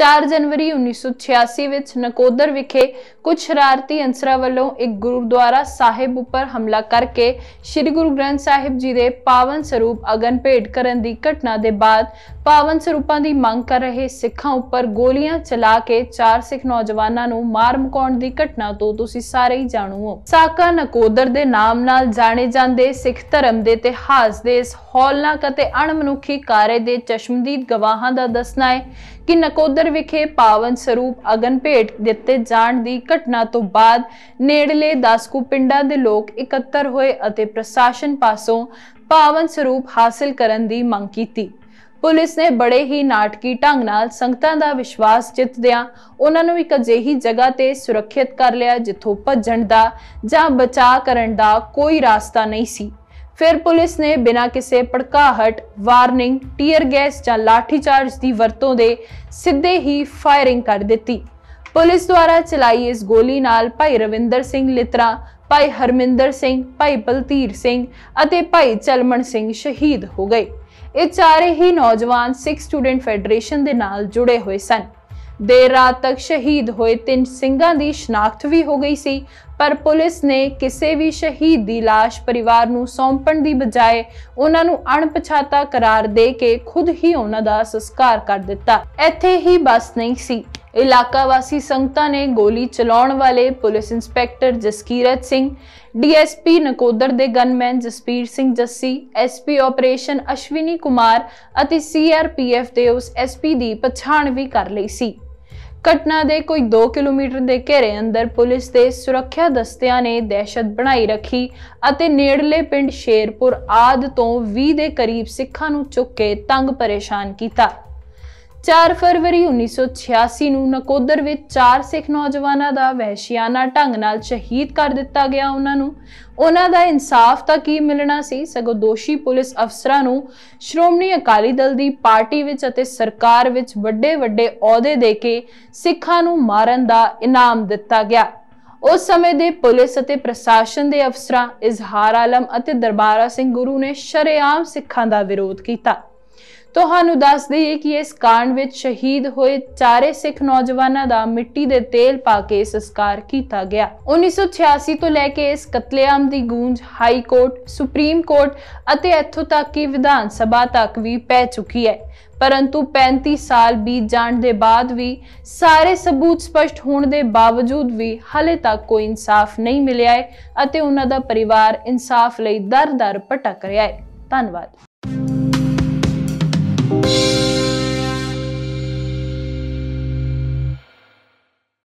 4 ਜਨਵਰੀ 1986 ਵਿੱਚ ਨਕੋਦਰ ਵਿਖੇ ਕੁਝ ਸ਼ਰਾਰਤੀ ਅੰਸਰਾ ਵੱਲੋਂ ਇੱਕ ਗੁਰਦੁਆਰਾ ਸਾਹਿਬ ਉੱਪਰ ਹਮਲਾ ਕਰਕੇ ਸ੍ਰੀ ਗੁਰੂ ਗ੍ਰੰਥ ਸਾਹਿਬ ਜੀ ਦੇ ਪਾਵਨ ਸਰੂਪ ਅਗਨ ਭੇਟ ਕਰਨ ਦੀ ਘਟਨਾ ਦੇ ਬਾਅਦ ਪਾਵਨ ਸਰੂਪਾਂ ਦੀ ਮੰਗ ਕਰ ਰਹੇ ਸਿੱਖਾਂ ਉੱਪਰ ਗੋਲੀਆਂ ਚਲਾ ਕੇ ਚਾਰ ਸਿੱਖ ਨੌਜਵਾਨਾਂ ਨੂੰ ਮਾਰ ਮਕਾਉਣ ਦੀ ਘਟਨਾ ਤੋਂ ਤੁਸੀਂ ਸਾਰੇ ਹੀ ਜਾਣੂ ਹੋ ਸਾਕਾ ਨਕੋਦਰ ਦੇ ਨਾਮ ਨਾਲ ਜਾਣੇ ਜਾਂਦੇ ਸਿੱਖ ਧਰਮ ਦੇ ਇਤਿਹਾਸ ਦੇ ਇਸ ਹੌਲਨਾਕ ਅਤੇ ਅਣਮਨੁੱਖੀ ਕਾਰੇ ਦੇ ਚਸ਼ਮਦੀਦ ਗਵਾਹਾਂ ਦਾ ਦੱਸਣਾ ਹੈ ਕਿ ਨਕੋਦਰ ਵਿਖੇ ਪਾਵਨ ਸਰੂਪ ਅਗਨ ਭੇਟ ਦਿੱਤੇ ਜਾਣ ਦੀ ਘਟਨਾ ਤੋਂ ਬਾਅਦ ਨੇੜਲੇ 10 ਕੁ ਪਿੰਡਾਂ ਦੇ ਲੋਕ ਇਕੱਤਰ ਹੋਏ ਅਤੇ ਪ੍ਰਸ਼ਾਸਨ ਪਾਸੋਂ ਪਾਵਨ ਸਰੂਪ ਹਾਸਲ ਕਰਨ ਦੀ ਮੰਗ ਕੀਤੀ ਪੁਲਿਸ ਨੇ ਬੜੇ ਹੀ ਨਾਟਕੀ ਢੰਗ ਨਾਲ ਸੰਗਤਾਂ ਦਾ ਵਿਸ਼ਵਾਸ ਜਿੱਤਦਿਆਂ ਉਹਨਾਂ ਨੂੰ ਇੱਕ ਅਜਿਹੀ ਜਗ੍ਹਾ ਤੇ ਸੁਰੱਖਿਅਤ ਕਰ ਲਿਆ ਜਿੱਥੋਂ ਭੱਜਣ ਦਾ ਜਾਂ ਬਚਾਅ ਕਰਨ ਦਾ ਕੋਈ ਰਸਤਾ ਨਹੀਂ ਸੀ ਫਿਰ ਪੁਲਿਸ ਨੇ ਬਿਨਾਂ ਕਿਸੇ ਪੜਕਾਹਟ ਵਾਰਨਿੰਗ ਟੀਅਰ ਗੈਸ ਜਾਂ ਲਾਠੀ ਚਾਰਜ ਦੀ ਵਰਤੋਂ ਦੇ ਸਿੱਧੇ ਹੀ ਫਾਇਰਿੰਗ ਕਰ ਦਿੱਤੀ ਪੁਲਿਸ ਦੁਆਰਾ ਚਲਾਈ ਇਸ ਗੋਲੀ ਨਾਲ ਭਾਈ ਰਵਿੰਦਰ ਸਿੰਘ ਲਿਤਰਾ ਭਾਈ ਹਰਮਿੰਦਰ ਸਿੰਘ ਭਾਈ ਬਲਤੀਰ ਸਿੰਘ ਅਤੇ ਭਾਈ ਚਲਮਣ ਸਿੰਘ ਸ਼ਹੀਦ ਹੋ ਗਏ ਇਹ ਚਾਰੇ ਹੀ ਨੌਜਵਾਨ ਸਿੱਖ ਸਟੂਡੈਂਟ ਫੈਡਰੇਸ਼ਨ ਦੇ ਨਾਲ ਜੁੜੇ ਹੋਏ ਸਨ ਦੇਰ ਰਾਤ ਤੱਕ ਸ਼ਹੀਦ ਹੋਏ ਤਿੰਨ ਸਿੰਘਾਂ ਦੀ ਸ਼ਨਾਖਤ ਵੀ ਹੋ ਗਈ ਸੀ ਪਰ ਪੁਲਿਸ ਨੇ ਕਿਸੇ ਵੀ ਸ਼ਹੀਦ ਦੀ লাশ ਪਰਿਵਾਰ ਨੂੰ ਸੌਂਪਣ ਦੀ ਬਜਾਏ ਉਹਨਾਂ ਨੂੰ ਅਣਪਛਾਤਾ ਕਰਾਰ ਦੇ ਕੇ ਖੁਦ ਹੀ ਉਹਨਾਂ ਦਾ ਸੰਸਕਾਰ ਕਰ ਦਿੱਤਾ ਇੱਥੇ ਹੀ ਬਸ ਨਹੀਂ ਸੀ ਇਲਾਕਾ ਵਾਸੀ ਸੰਗਤਾਂ ਨੇ ਗੋਲੀ ਚਲਾਉਣ ਵਾਲੇ police inspector Jaskirat Singh DSP Nakodar ਦੇ gunman Jaspir Singh Jassi SP operation Ashwini Kumar ਅਤੇ ਸੀਆਰਪੀਐਫ ਦੇ ਉਸ ਐਸਪੀ ਦੀ ਪਛਾਣ ਵੀ ਕਰ ਲਈ ਸੀ ਘਟਨਾ ਦੇ ਕੋਈ 2 ਕਿਲੋਮੀਟਰ ਦੇ ਘੇਰੇ ਅੰਦਰ ਪੁਲਿਸ ਤੇ ਸੁਰੱਖਿਆ ਦਸਤਿਆਂ ਨੇ دہشت ਬਣਾਈ ਰੱਖੀ ਅਤੇ ਨੇੜਲੇ ਪਿੰਡ ਸ਼ੇਰਪੁਰ ਆਦ ਤੋਂ 20 ਦੇ ਕਰੀਬ ਸਿੱਖਾਂ ਨੂੰ ਚੁੱਕ ਕੇ ਤੰਗ ਪਰੇਸ਼ਾਨ ਕੀਤਾ 4 ਫਰਵਰੀ 1986 ਨੂੰ ਨਕੋਦਰ ਵਿੱਚ ਚਾਰ ਸਿੱਖ ਨੌਜਵਾਨਾਂ ਦਾ ਵਹਿਸ਼ਿਆਨਾ ਢੰਗ ਨਾਲ ਸ਼ਹੀਦ ਕਰ ਦਿੱਤਾ ਗਿਆ ਉਹਨਾਂ ਨੂੰ ਉਹਨਾਂ ਦਾ ਇਨਸਾਫ ਤਾਂ ਕੀ ਮਿਲਣਾ ਸੀ ਸਗੋਂ ਦੋਸ਼ੀ ਪੁਲਿਸ ਅਫਸਰਾਂ ਨੂੰ ਸ਼੍ਰੋਮਣੀ ਅਕਾਲੀ ਦਲ ਦੀ ਪਾਰਟੀ ਵਿੱਚ ਅਤੇ ਸਰਕਾਰ ਵਿੱਚ ਵੱਡੇ ਵੱਡੇ ਅਹੁਦੇ ਦੇ ਕੇ ਸਿੱਖਾਂ ਨੂੰ ਮਾਰਨ ਦਾ ਇਨਾਮ ਦਿੱਤਾ ਗਿਆ ਉਸ ਸਮੇਂ ਦੇ ਪੁਲਿਸ ਅਤੇ ਪ੍ਰਸ਼ਾਸਨ ਦੇ ਅਫਸਰਾਂ ਇਜ਼ਹਾਰ ਆਲਮ ਅਤੇ ਦਰਬਾਰਾ ਸਿੰਘ ਗੁਰੂ ਨੇ ਸ਼ਰੇਆਮ ਸਿੱਖਾਂ ਦਾ ਵਿਰੋਧ ਕੀਤਾ ਤੁਹਾਨੂੰ ਦੱਸ ਦਈਏ ਕਿ ਇਸ ਕਾਂਡ ਵਿੱਚ ਸ਼ਹੀਦ ਹੋਏ ਚਾਰੇ ਸਿੱਖ ਨੌਜਵਾਨਾਂ ਦਾ ਮਿੱਟੀ ਦੇ ਤੇਲ ਪਾ ਕੇ ਸੰਸਕਾਰ ਕੀਤਾ ਗਿਆ 1986 ਤੋਂ ਲੈ ਕੇ ਇਸ ਕਤਲੇਆਮ ਦੀ ਗੂੰਜ ਹਾਈ ਕੋਰਟ ਸੁਪਰੀਮ ਕੋਰਟ ਅਤੇ ਇੱਥੋਂ ਤੱਕ ਕਿ ਵਿਧਾਨ ਸਭਾ ਤੱਕ ਵੀ ਪਹੁੰਚ ਚੁੱਕੀ ਹੈ ਪਰੰਤੂ 35 ਸਾਲ ਬੀਤ ਜਾਣ ਦੇ ਬਾਅਦ ਵੀ ਸਾਰੇ ਸਬੂਤ ਸਪਸ਼ਟ ਹੋਣ ਦੇ ਬਾਵਜੂਦ ਵੀ ਹਲੇ ਤੱਕ ਕੋਈ ਇਨਸਾਫ ਨਹੀਂ ਮਿਲਿਆ ਹੈ ਅਤੇ ਉਹਨਾਂ ਦਾ ਪਰਿਵਾਰ ਇਨਸਾਫ ਲਈ ਦਰ-ਦਰ ਭਟਕ ਰਿਹਾ ਹੈ ਧੰਨਵਾਦ